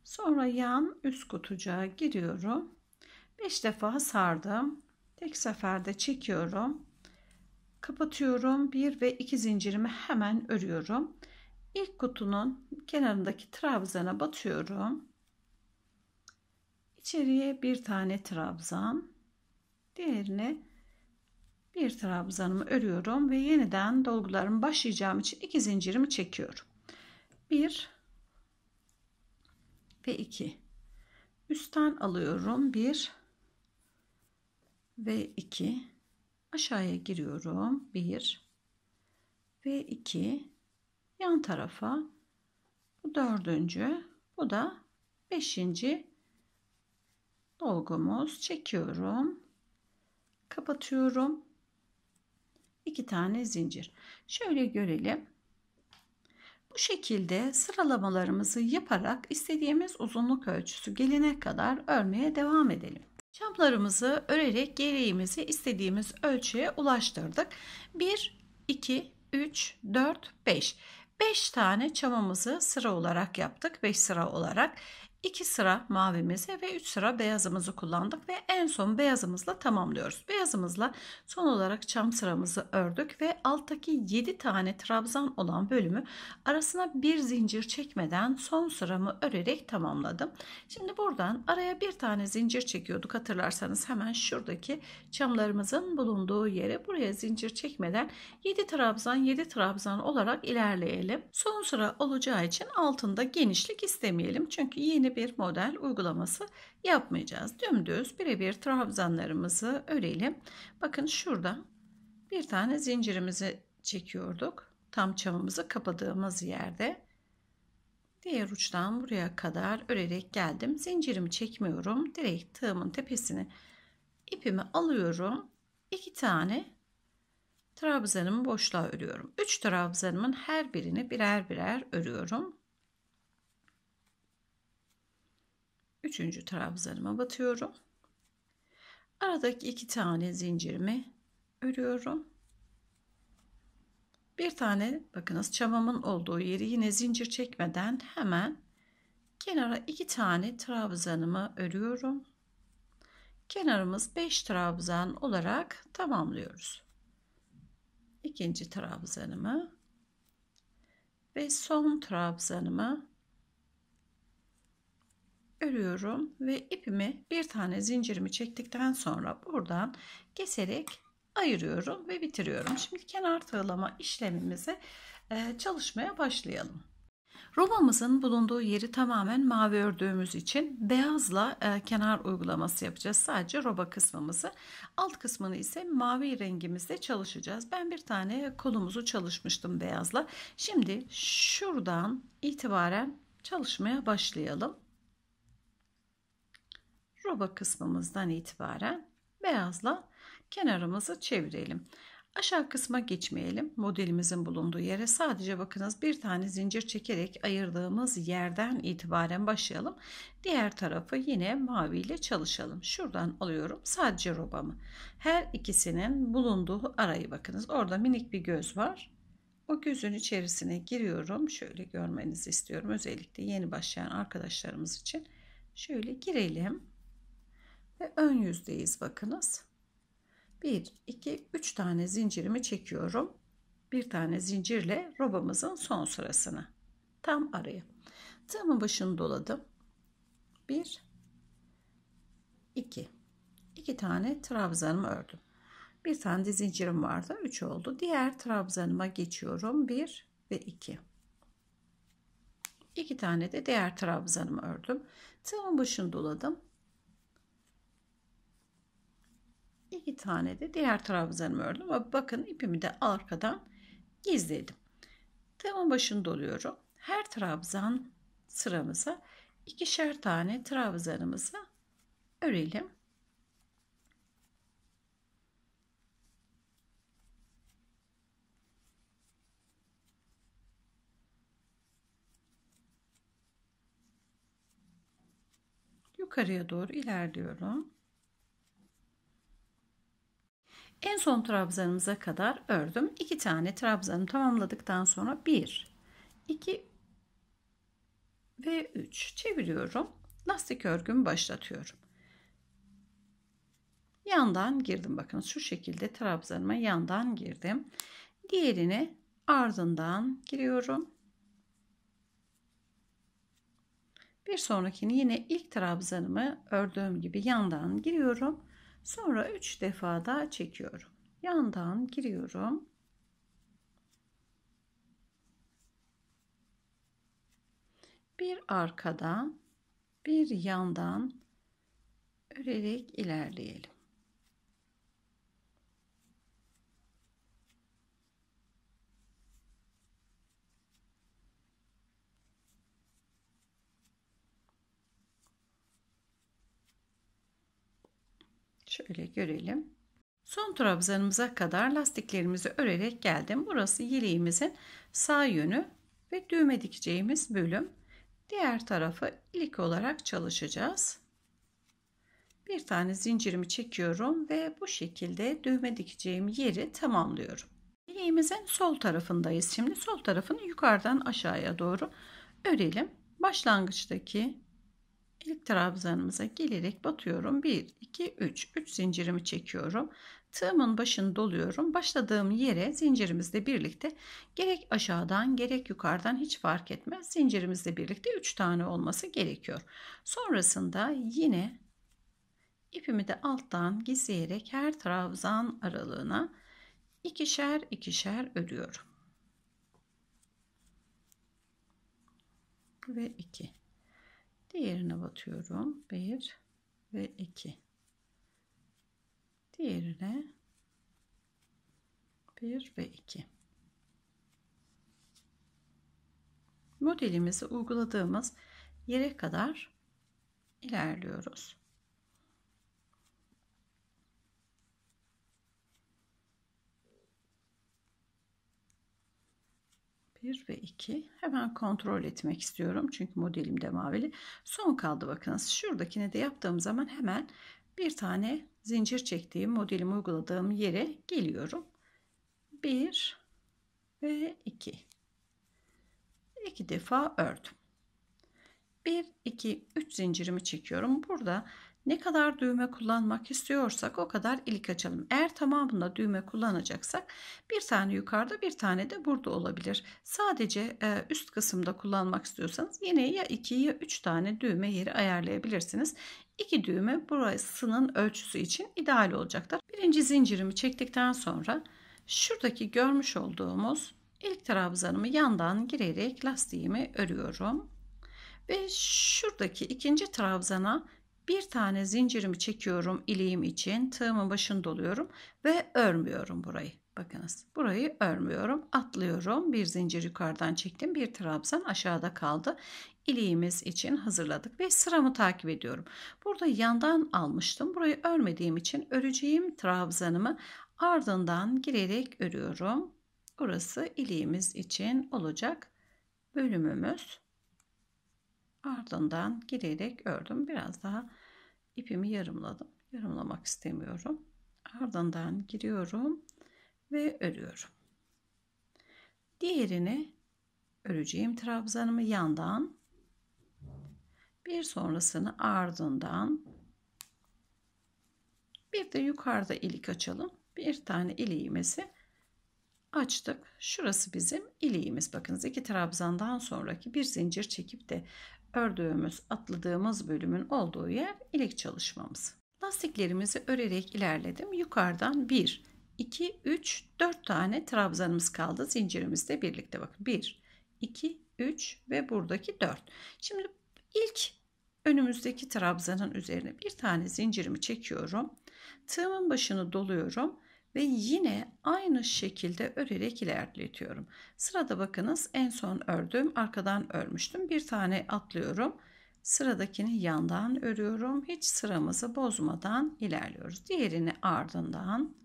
sonra yan üst kutucuğa giriyorum 5 defa sardım tek seferde çekiyorum kapatıyorum 1 ve 2 zincirimi hemen örüyorum İlk kutunun kenarındaki trabzana batıyorum. İçeriye bir tane trabzan, diğerine bir trabzanımı örüyorum ve yeniden dolgularımı başlayacağım için iki zincirimi çekiyorum. 1 ve 2. Üstten alıyorum 1 ve 2. Aşağıya giriyorum 1 ve 2 yan tarafa bu dördüncü bu da beşinci dolgumuz çekiyorum kapatıyorum iki tane zincir şöyle görelim bu şekilde sıralamalarımızı yaparak istediğimiz uzunluk ölçüsü gelene kadar örmeye devam edelim. Çaplarımızı örerek gereğimizi istediğimiz ölçüye ulaştırdık. 1, 2, 3, 4, 5. 5 tane çamamızı sıra olarak yaptık. 5 sıra olarak. 2 sıra mavimizi ve 3 sıra beyazımızı kullandık ve en son beyazımızla tamamlıyoruz. Beyazımızla son olarak çam sıramızı ördük ve alttaki 7 tane trabzan olan bölümü arasına bir zincir çekmeden son sıramı örerek tamamladım. Şimdi buradan araya bir tane zincir çekiyorduk hatırlarsanız hemen şuradaki çamlarımızın bulunduğu yere buraya zincir çekmeden 7 trabzan 7 trabzan olarak ilerleyelim. Son sıra olacağı için altında genişlik istemeyelim. Çünkü yeni böyle bir model uygulaması yapmayacağız. Dümdüz birebir trabzanlarımızı örelim. Bakın şurada bir tane zincirimizi çekiyorduk. Tam çamımızı kapadığımız yerde. Diğer uçtan buraya kadar örerek geldim. Zincirimi çekmiyorum. Direkt tığımın tepesini ipimi alıyorum. İki tane trabzanımı boşluğa örüyorum. Üç trabzanımın her birini birer birer örüyorum. üçüncü trabzanıma batıyorum. Aradaki iki tane zincirimi örüyorum. Bir tane bakınız çamamın olduğu yeri yine zincir çekmeden hemen kenara iki tane trabzanımı örüyorum. Kenarımız 5 trabzan olarak tamamlıyoruz. İkinci trabzanımı ve son trabzanımı örüyorum ve ipimi bir tane zincirimi çektikten sonra buradan keserek ayırıyorum ve bitiriyorum. Şimdi kenar tığlama işlemimize e, çalışmaya başlayalım. Robamızın bulunduğu yeri tamamen mavi ördüğümüz için beyazla e, kenar uygulaması yapacağız. Sadece roba kısmımızı. Alt kısmını ise mavi rengimizle çalışacağız. Ben bir tane kolumuzu çalışmıştım beyazla. Şimdi şuradan itibaren çalışmaya başlayalım. Roba kısmımızdan itibaren beyazla kenarımızı çevirelim. Aşağı kısma geçmeyelim. Modelimizin bulunduğu yere sadece bakınız bir tane zincir çekerek ayırdığımız yerden itibaren başlayalım. Diğer tarafı yine mavi ile çalışalım. Şuradan alıyorum sadece robamı. Her ikisinin bulunduğu arayı bakınız. Orada minik bir göz var. O gözün içerisine giriyorum. Şöyle görmenizi istiyorum. Özellikle yeni başlayan arkadaşlarımız için. Şöyle girelim ve ön yüzdeyiz bakınız. 1, 2, 3 tane zincirimi çekiyorum. Bir tane zincirle robamızın son sırasını. Tam araya. Tığımın başını doladım. 1, 2. 2 tane trabzanımı ördüm. Bir tane de zincirim vardı. 3 oldu. Diğer trabzanıma geçiyorum. 1 ve 2. 2 tane de diğer trabzanımı ördüm. Tığımın başını doladım. iki tane de diğer trabzanımı ördüm ve bakın ipimi de arkadan gizledim. Tığımın başını doluyorum. Her trabzan sıramıza ikişer tane trabzanımızı örelim. yukarıya doğru ilerliyorum. En son trabzanımıza kadar ördüm. 2 tane trabzanı tamamladıktan sonra 1, 2 ve 3 çeviriyorum. Lastik örgümü başlatıyorum. Yandan girdim. Bakın şu şekilde trabzanıma yandan girdim. Diğerini ardından giriyorum. Bir sonrakini yine ilk trabzanımı ördüğüm gibi yandan giriyorum Sonra 3 defa daha çekiyorum. Yandan giriyorum. Bir arkadan, bir yandan örerek ilerleyelim. Şöyle görelim. Son trabzanımıza kadar lastiklerimizi örerek geldim. Burası yeleğimizin sağ yönü ve düğme dikeceğimiz bölüm. Diğer tarafı ilik olarak çalışacağız. Bir tane zincirimi çekiyorum ve bu şekilde düğme dikeceğim yeri tamamlıyorum. Yeleğimizin sol tarafındayız. Şimdi sol tarafını yukarıdan aşağıya doğru örelim. Başlangıçtaki ilk trabzanımıza gelerek batıyorum. 1, 2, 3. 3 zincirimi çekiyorum. Tığımın başını doluyorum. Başladığım yere zincirimizle birlikte gerek aşağıdan gerek yukarıdan hiç fark etmez. Zincirimizle birlikte 3 tane olması gerekiyor. Sonrasında yine ipimi de alttan gizleyerek her trabzan aralığına ikişer ikişer örüyorum. Ve 2. Diğerine batıyorum. 1 ve 2. Diğerine 1 ve 2. Modelimizi uyguladığımız yere kadar ilerliyoruz. 1 ve 2 hemen kontrol etmek istiyorum. Çünkü modelim de mavili. Son kaldı bakınız. şuradakini de yaptığım zaman hemen bir tane zincir çektiğim modelimi uyguladığım yere geliyorum. 1 ve 2. 2 defa ördüm. 1 2 3 zincirimi çekiyorum. Burada ne kadar düğme kullanmak istiyorsak o kadar ilik açalım. Eğer tamamında düğme kullanacaksak bir tane yukarıda bir tane de burada olabilir. Sadece e, üst kısımda kullanmak istiyorsanız yine ya 2 ya 3 tane düğme yeri ayarlayabilirsiniz. İki düğme burasının ölçüsü için ideal olacaktır. Birinci zincirimi çektikten sonra şuradaki görmüş olduğumuz ilk trabzanımı yandan girerek lastiğimi örüyorum. Ve şuradaki ikinci trabzana bir tane zincirimi çekiyorum iliğim için. Tığımın başını doluyorum ve örmüyorum burayı. Bakınız burayı örmüyorum. Atlıyorum. Bir zincir yukarıdan çektim. Bir trabzan aşağıda kaldı. İliğimiz için hazırladık ve sıramı takip ediyorum. Burada yandan almıştım. Burayı örmediğim için öreceğim trabzanımı ardından girerek örüyorum. Burası iliğimiz için olacak bölümümüz ardından girerek ördüm biraz daha ipimi yarımladım yarımlamak istemiyorum ardından giriyorum ve örüyorum diğerini öreceğim trabzanımı yandan bir sonrasını ardından bir de yukarıda ilik açalım bir tane iliğimizi açtık. Şurası bizim iliğimiz. Bakınız iki trabzandan sonraki bir zincir çekip de ördüğümüz, atladığımız bölümün olduğu yer ilik çalışmamız. Lastiklerimizi örerek ilerledim. Yukarıdan 1, 2, 3, 4 tane trabzanımız kaldı. Zincirimizle birlikte bakın. 1, 2, 3 ve buradaki 4. Şimdi ilk önümüzdeki trabzanın üzerine bir tane zincirimi çekiyorum. Tığımın başını doluyorum ve yine aynı şekilde örerek ilerletiyorum. Sırada bakınız en son ördüğüm arkadan örmüştüm bir tane atlıyorum sıradakini yandan örüyorum hiç sıramızı bozmadan ilerliyoruz diğerini ardından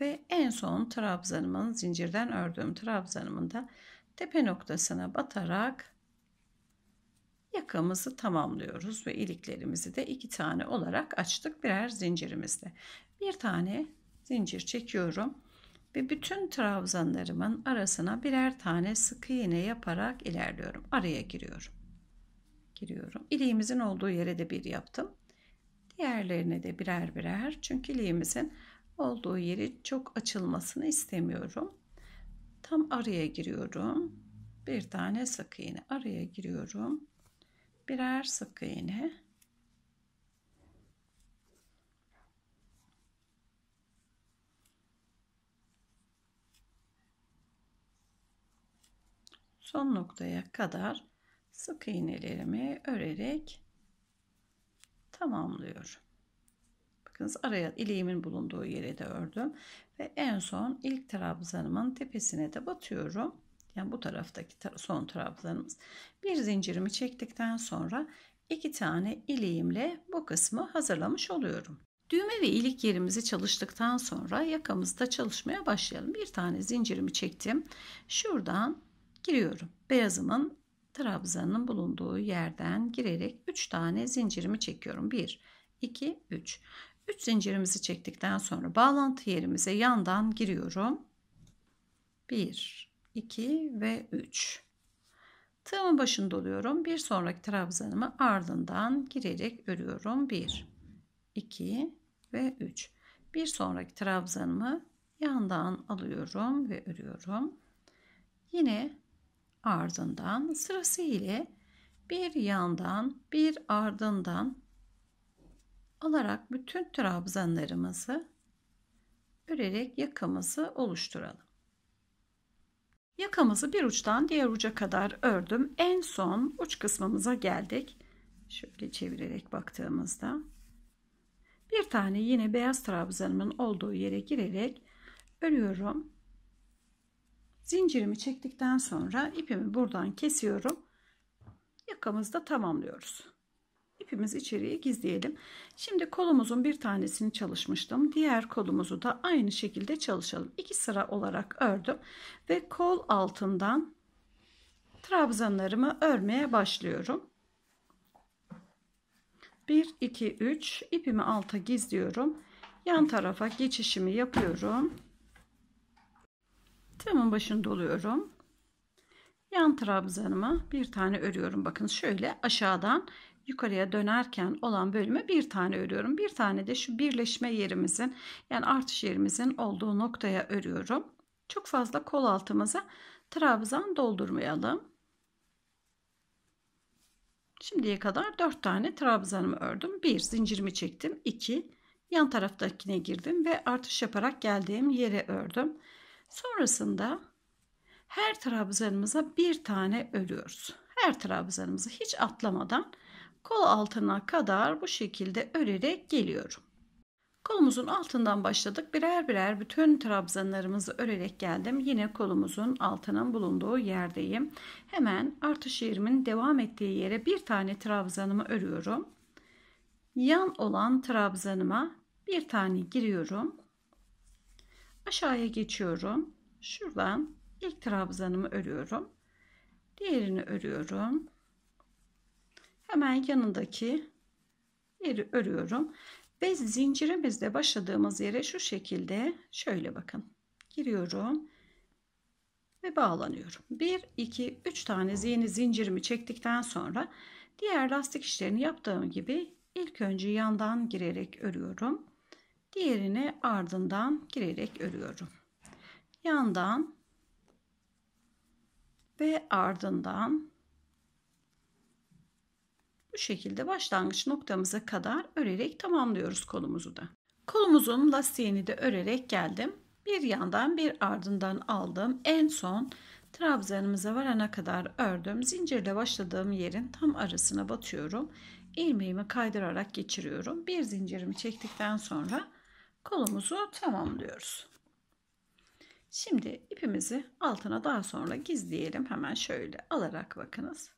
ve en son trabzanımın zincirden ördüğüm trabzanımın da tepe noktasına batarak yakamızı tamamlıyoruz ve iliklerimizi de iki tane olarak açtık birer zincirimizde. Bir tane zincir çekiyorum ve bütün trabzanlarımın arasına birer tane sık iğne yaparak ilerliyorum. Araya giriyorum. Giriyorum. İliğimizin olduğu yere de bir yaptım. Diğerlerine de birer birer. Çünkü iliğimizin olduğu yeri çok açılmasını istemiyorum. Tam araya giriyorum. Bir tane sık iğne araya giriyorum. Birer sık iğne son noktaya kadar sık iğnelerimi örerek tamamlıyorum. Bakınız araya iliğimin bulunduğu yere de ördüm ve en son ilk trabzanımın tepesine de batıyorum. Yani bu taraftaki son trabzanımız. Bir zincirimi çektikten sonra iki tane iliğimle bu kısmı hazırlamış oluyorum. Düğme ve ilik yerimizi çalıştıktan sonra yakamızda çalışmaya başlayalım. Bir tane zincirimi çektim. Şuradan giriyorum. Beyazımın trabzanın bulunduğu yerden girerek 3 tane zincirimi çekiyorum. 1, 2, 3. 3 zincirimizi çektikten sonra bağlantı yerimize yandan giriyorum. 1, 2 ve 3. Tığımın başında doluyorum Bir sonraki trabzanımı ardından girerek örüyorum. 1, 2 ve 3. Bir sonraki trabzanımı yandan alıyorum ve örüyorum. Yine ardından sırası ile bir yandan bir ardından alarak bütün trabzanlarımızı örerek yakamızı oluşturalım. Yakamızı bir uçtan diğer uca kadar ördüm. En son uç kısmımıza geldik. Şöyle çevirerek baktığımızda bir tane yine beyaz trabzanımın olduğu yere girerek örüyorum. Zincirimi çektikten sonra ipimi buradan kesiyorum. Yakamızda tamamlıyoruz. İpimiz içeriye gizleyelim. Şimdi kolumuzun bir tanesini çalışmıştım. Diğer kolumuzu da aynı şekilde çalışalım. İki sıra olarak ördüm ve kol altından trabzanlarımı örmeye başlıyorum. 1 2 3 ipimi alta gizliyorum. Yan tarafa geçişimi yapıyorum. Tığımın başını doluyorum. Yan trabzanıma bir tane örüyorum. Bakın şöyle aşağıdan yukarıya dönerken olan bölüme bir tane örüyorum. Bir tane de şu birleşme yerimizin yani artış yerimizin olduğu noktaya örüyorum. Çok fazla kol altımıza trabzan doldurmayalım. Şimdiye kadar 4 tane trabzanımı ördüm. 1 zincirimi çektim. 2 yan taraftakine girdim ve artış yaparak geldiğim yere ördüm. Sonrasında her trabzanımıza bir tane örüyoruz. Her trabzanımızı hiç atlamadan kol altına kadar bu şekilde örerek geliyorum. Kolumuzun altından başladık. Birer birer bütün trabzanlarımızı örerek geldim. Yine kolumuzun altının bulunduğu yerdeyim. Hemen artış yerimin devam ettiği yere bir tane trabzanımı örüyorum. Yan olan trabzanıma bir tane giriyorum. Aşağıya geçiyorum. Şuradan ilk trabzanımı örüyorum. Diğerini örüyorum. Hemen yanındaki yeri örüyorum. Ve zincirimizde başladığımız yere şu şekilde şöyle bakın. Giriyorum ve bağlanıyorum. 1, 2, 3 tane yeni zincirimi çektikten sonra diğer lastik işlerini yaptığım gibi ilk önce yandan girerek örüyorum diğerini ardından girerek örüyorum. Yandan ve ardından bu şekilde başlangıç noktamıza kadar örerek tamamlıyoruz kolumuzu da. Kolumuzun lastiğini de örerek geldim. Bir yandan bir ardından aldım. En son trabzanımıza varana kadar ördüm. Zincirle başladığım yerin tam arasına batıyorum. Ilmeğimi kaydırarak geçiriyorum. Bir zincirimi çektikten sonra kolumuzu tamamlıyoruz. Şimdi ipimizi altına daha sonra gizleyelim. Hemen şöyle alarak bakınız.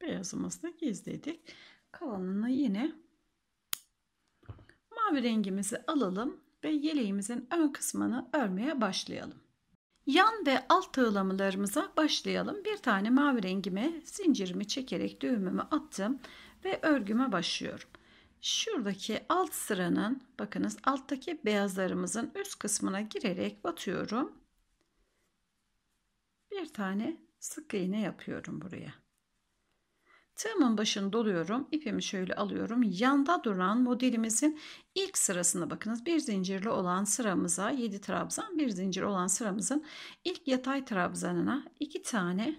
Beyazımızı gizledik. Kalanını yine mavi rengimizi alalım ve yeleğimizin ön kısmını örmeye başlayalım. Yan ve alt tığlamalarımıza başlayalım. Bir tane mavi rengime zincirimi çekerek düğümümü attım ve örgüme başlıyorum. Şuradaki alt sıranın bakınız alttaki beyazlarımızın üst kısmına girerek batıyorum. Bir tane sık iğne yapıyorum buraya. Tığımın başını doluyorum. ipimi şöyle alıyorum. Yanda duran modelimizin ilk sırasına bakınız. Bir zincirli olan sıramıza 7 trabzan bir zincir olan sıramızın ilk yatay trabzanına 2 tane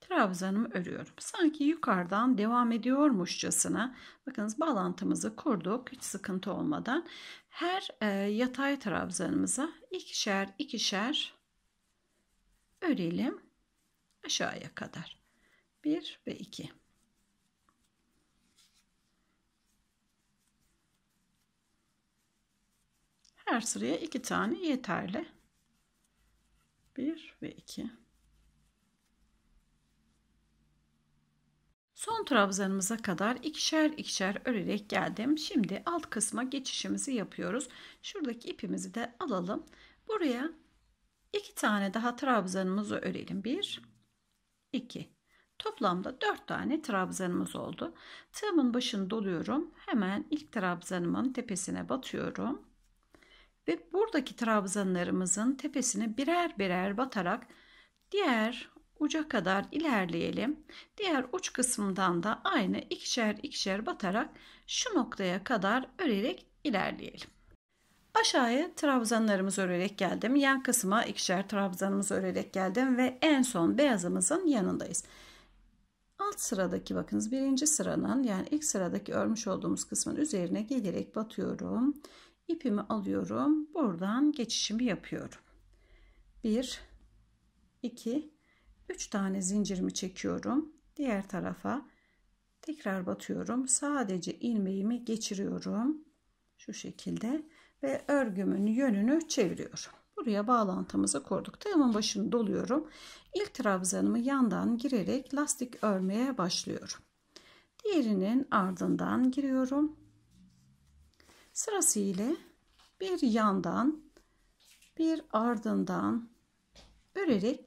trabzanımı örüyorum. Sanki yukarıdan devam ediyormuşçasına bakınız bağlantımızı kurduk hiç sıkıntı olmadan. Her e, yatay trabzanımıza ikişer ikişer örelim aşağıya kadar. 1 ve 2. Her sıraya 2 tane yeterli. 1 ve 2. Son trabzanımıza kadar ikişer ikişer örerek geldim. Şimdi alt kısma geçişimizi yapıyoruz. Şuradaki ipimizi de alalım. Buraya iki tane daha trabzanımızı örelim. 1 2 Toplamda 4 tane trabzanımız oldu. Tığımın başını doluyorum. Hemen ilk trabzanımın tepesine batıyorum. Ve buradaki trabzanlarımızın tepesine birer birer batarak diğer uca kadar ilerleyelim. Diğer uç kısmından da aynı ikişer ikişer batarak şu noktaya kadar örerek ilerleyelim. Aşağıya trabzanlarımızı örerek geldim. Yan kısma ikişer trabzanımızı örerek geldim ve en son beyazımızın yanındayız alt sıradaki bakınız birinci sıranın yani ilk sıradaki örmüş olduğumuz kısmın üzerine gelerek batıyorum. İpimi alıyorum. Buradan geçişimi yapıyorum. 1 2 3 tane zincirimi çekiyorum. Diğer tarafa tekrar batıyorum. Sadece ilmeğimi geçiriyorum. Şu şekilde ve örgümün yönünü çeviriyorum buraya bağlantımızı kurduk. Tığımın başını doluyorum. İlk trabzanımı yandan girerek lastik örmeye başlıyorum. Diğerinin ardından giriyorum. Sırasıyla bir yandan bir ardından örerek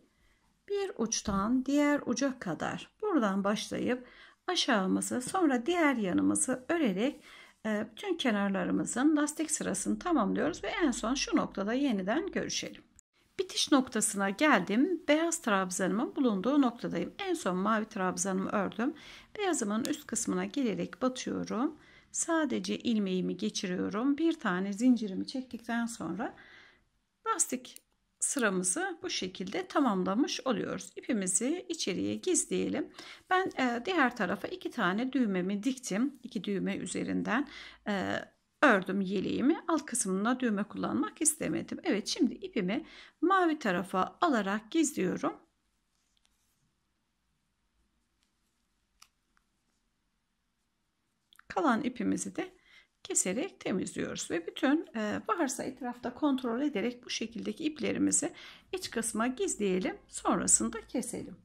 bir uçtan diğer uca kadar buradan başlayıp aşağımızı sonra diğer yanımızı örerek ee, bütün kenarlarımızın lastik sırasını tamamlıyoruz ve en son şu noktada yeniden görüşelim. Bitiş noktasına geldim. Beyaz trabzanımın bulunduğu noktadayım. En son mavi trabzanımı ördüm. Beyazımın üst kısmına gelerek batıyorum. Sadece ilmeğimi geçiriyorum. Bir tane zincirimi çektikten sonra lastik sıramızı bu şekilde tamamlamış oluyoruz. İpimizi içeriye gizleyelim. Ben e, diğer tarafa iki tane düğmemi diktim. İki düğme üzerinden e, ördüm yeleğimi. Alt kısmına düğme kullanmak istemedim. Evet şimdi ipimi mavi tarafa alarak gizliyorum. Kalan ipimizi de keserek temizliyoruz ve bütün e, etrafta kontrol ederek bu şekildeki iplerimizi iç kısma gizleyelim sonrasında keselim.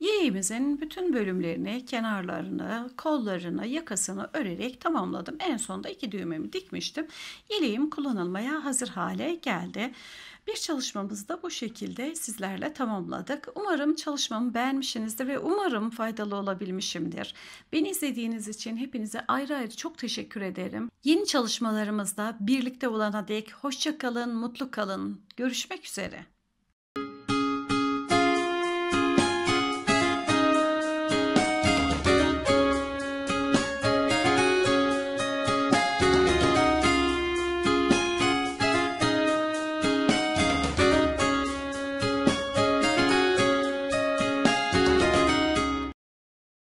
Yeğimizin bütün bölümlerini, kenarlarını, kollarını, yakasını örerek tamamladım. En sonda iki düğmemi dikmiştim. Yeleğim kullanılmaya hazır hale geldi. Bir çalışmamızı da bu şekilde sizlerle tamamladık. Umarım çalışmamı beğenmişsinizdir ve umarım faydalı olabilmişimdir. Beni izlediğiniz için hepinize ayrı ayrı çok teşekkür ederim. Yeni çalışmalarımızda birlikte olana dek hoşça kalın, mutlu kalın. Görüşmek üzere.